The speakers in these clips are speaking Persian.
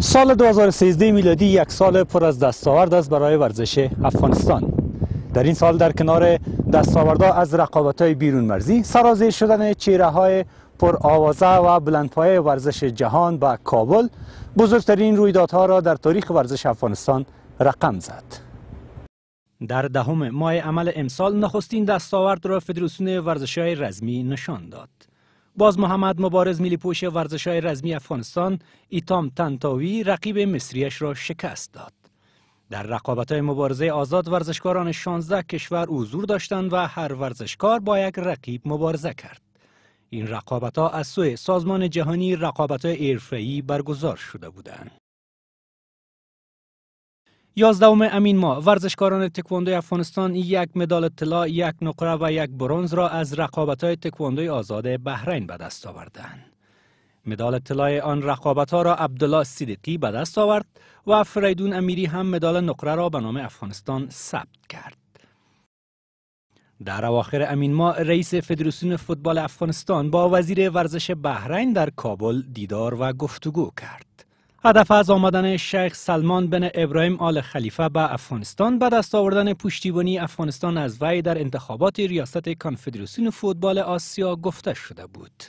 سال 2013 میلادی یک سال پر از دستاورد است برای ورزش افغانستان در این سال در کنار دستاوردها از رقابت های بیرون مرزی سرازیر شدن چیره های پر آوازه و بلندپایه ورزش جهان به کابل بزرگترین رویدادها را در تاریخ ورزش افغانستان رقم زد در دهم ماه عمل امسال نخستین دستاورد را فدراسیون ورزش های رزمی نشان داد باز محمد مبارز میلی پوش ورزش های رزمی افغانستان ایتام تنتاوی رقیب مصریش را شکست داد. در رقابت های مبارزه آزاد ورزشکاران 16 کشور حضور داشتند و هر ورزشکار با یک رقیب مبارزه کرد. این رقابت ها از سوی سازمان جهانی رقابت های برگزار شده بودند. یازدهم امین ما ورزشکاران تکواندوی افغانستان یک مدال طلا، یک نقره و یک برونز را از رقابت های تکواندوی آزاد بحرین به دست آوردند. مدال طلا آن رقابت ها را عبدالله صدیقی به دست آورد و فریدون امیری هم مدال نقره را به نام افغانستان ثبت کرد. در اواخر امین ما رئیس فدراسیون فوتبال افغانستان با وزیر ورزش بحرین در کابل دیدار و گفتگو کرد. هدف از آمدن شیخ سلمان بن ابراهیم آل خلیفه به افغانستان به دست آوردن پشتیبانی افغانستان از وی در انتخابات ریاست کانفدراسیون فوتبال آسیا گفته شده بود.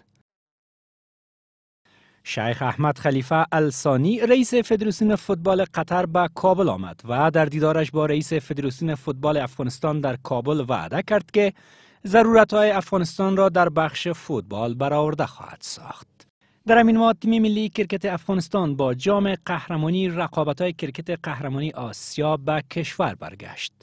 شیخ احمد خلیفه السانی رئیس فدراسیون فوتبال قطر به کابل آمد و در دیدارش با رئیس فدراسیون فوتبال افغانستان در کابل وعده کرد که ضرورت افغانستان را در بخش فوتبال برآورده خواهد ساخت. در امین ماه تیم ملی کرکت افغانستان با جام قهرمانی رقابت های کرکت قهرمانی آسیا به کشور برگشت.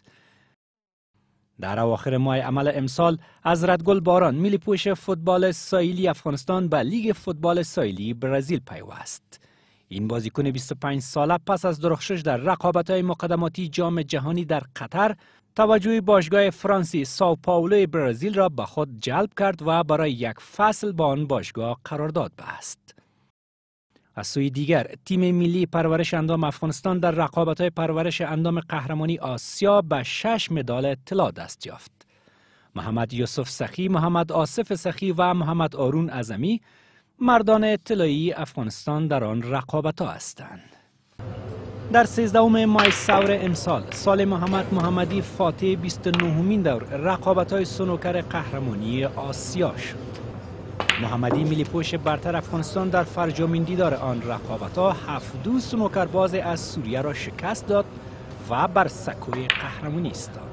در اواخر ماه عمل امسال از ردگل باران میلی پوش فوتبال سایلی افغانستان به لیگ فوتبال سایلی برزیل پیوست. این بازیکن 25 ساله پس از درخشش در رقابت های مقدماتی جام جهانی در قطر توجه باشگاه فرانسی ساو پائولو برزیل را به خود جلب کرد و برای یک فصل با آن باشگاه قرارداد بست. از سوی دیگر تیم ملی پرورش اندام افغانستان در رقابت های پرورش اندام قهرمانی آسیا به شش مدال طلا دست یافت. محمد یوسف سخی، محمد آصف سخی و محمد آرون عظمی مردان طلایی افغانستان در آن رقابت ها هستند. در 13 ماه سور امسال سال محمد محمدی فاتح 29 دور رقابت های سنوکر قهرمانی آسیا شد محمدی میلی پوش برتر افغانستان در فرجامین دیدار آن رقابت ها هفت دو سنوکر باز از سوریه را شکست داد و بر سکوی قهرمانی ایستاد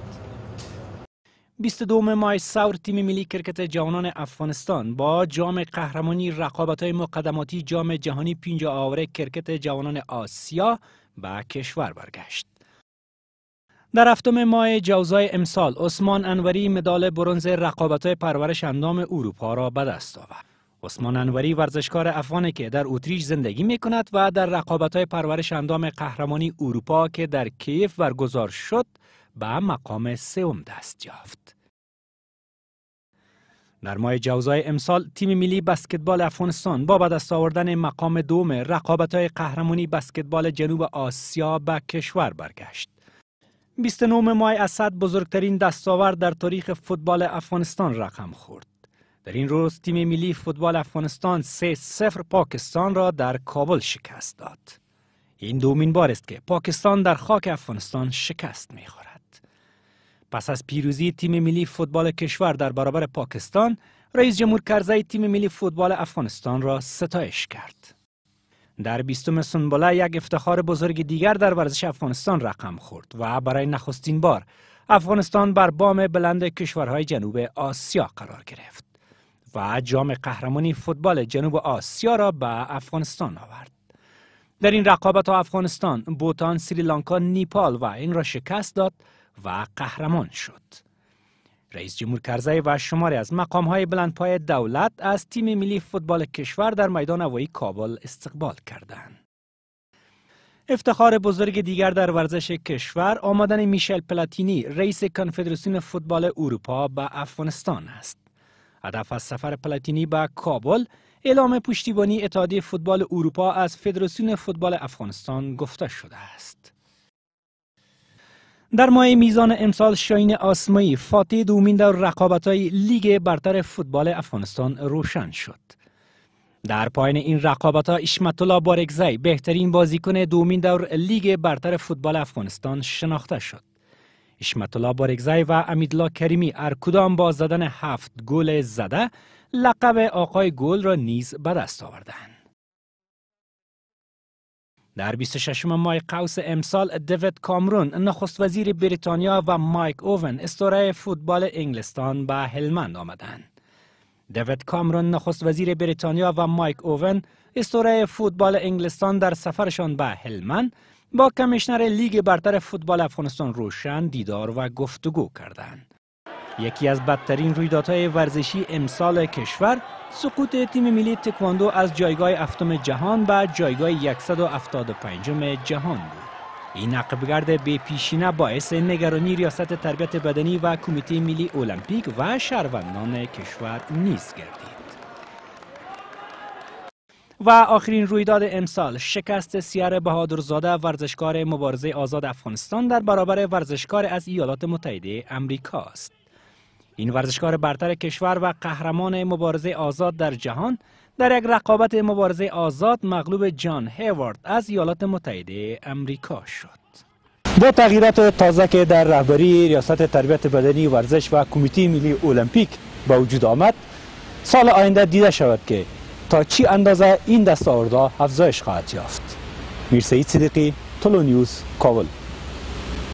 22 مای سور تیم ملی کرکت جوانان افغانستان با جام قهرمانی رقابت های مقدماتی جام جهانی پینج آوره کرکت جوانان آسیا به کشور برگشت. در هفتم ماه جوزای امسال عثمان انوری مدال برنز رقابت پرورش اندام اروپا را به دست آورد. عثمان انوری ورزشکار افغانی که در اتریش زندگی می کند و در رقابت پرورش اندام قهرمانی اروپا که در کیف برگزار شد به مقام سوم دست یافت. در ماه جوزای امسال تیم ملی بسکتبال افغانستان با به دست آوردن مقام دوم رقابت‌های قهرمانی بسکتبال جنوب آسیا به کشور برگشت. 29 ماه اسد بزرگترین دستاورد در تاریخ فوتبال افغانستان رقم خورد. در این روز تیم ملی فوتبال افغانستان 3 0 پاکستان را در کابل شکست داد. این دومین بار است که پاکستان در خاک افغانستان شکست می‌خورد. پس از پیروزی تیم ملی فوتبال کشور در برابر پاکستان رئیس جمهور کرزی تیم ملی فوتبال افغانستان را ستایش کرد در بیستم سنبله یک افتخار بزرگ دیگر در ورزش افغانستان رقم خورد و برای نخستین بار افغانستان بر بام بلند کشورهای جنوب آسیا قرار گرفت و جام قهرمانی فوتبال جنوب آسیا را به افغانستان آورد در این رقابت افغانستان بوتان سریلانکا نیپال و این را شکست داد و قهرمان شد. رئیس جمهور کرزی و شماری از مقام های پای دولت از تیم ملی فوتبال کشور در میدان هوایی کابل استقبال کردند. افتخار بزرگ دیگر در ورزش کشور آمدن میشل پلاتینی رئیس کنفدراسیون فوتبال اروپا به افغانستان است. هدف از سفر پلاتینی به کابل اعلام پشتیبانی اتحادیه فوتبال اروپا از فدراسیون فوتبال افغانستان گفته شده است. در ماه میزان امسال شاین آسمایی فاتی دومین در رقابت های لیگ برتر فوتبال افغانستان روشن شد. در پایین این رقابت ها اشمت الله بارکزی بهترین بازیکن دومین دور لیگ برتر فوتبال افغانستان شناخته شد. اشمت الله و امیدلا کریمی هر کدام با زدن هفت گل زده لقب آقای گل را نیز به دست آوردند. در 26 مای قوس امسال دیوید کامرون نخست وزیر بریتانیا و مایک اوون استوره فوتبال انگلستان به هلمند آمدند. دیوید کامرون نخست وزیر بریتانیا و مایک اوون استوره فوتبال انگلستان در سفرشان به هلمند با کمیشنر لیگ برتر فوتبال افغانستان روشن دیدار و گفتگو کردند. یکی از بدترین رویدادهای ورزشی امسال کشور سقوط تیم ملی تکواندو از جایگاه هفتم جهان به جایگاه 175 جهان بود. این عقبگرد به پیشینه باعث نگرانی ریاست تربیت بدنی و کمیته ملی المپیک و شهروندان کشور نیز گردید. و آخرین رویداد امسال شکست سیار بهادرزاده ورزشکار مبارزه آزاد افغانستان در برابر ورزشکار از ایالات متحده امریکا است. این ورزشکار برتر کشور و قهرمان مبارزه آزاد در جهان در یک رقابت مبارزه آزاد مغلوب جان هیوارد از ایالات متحده امریکا شد. با تغییرات تازه که در رهبری ریاست تربیت بدنی ورزش و کمیته ملی المپیک به وجود آمد سال آینده دیده شود که تا چی اندازه این دستاوردها افزایش خواهد یافت میرسید صدیقی تولو نیوز کابل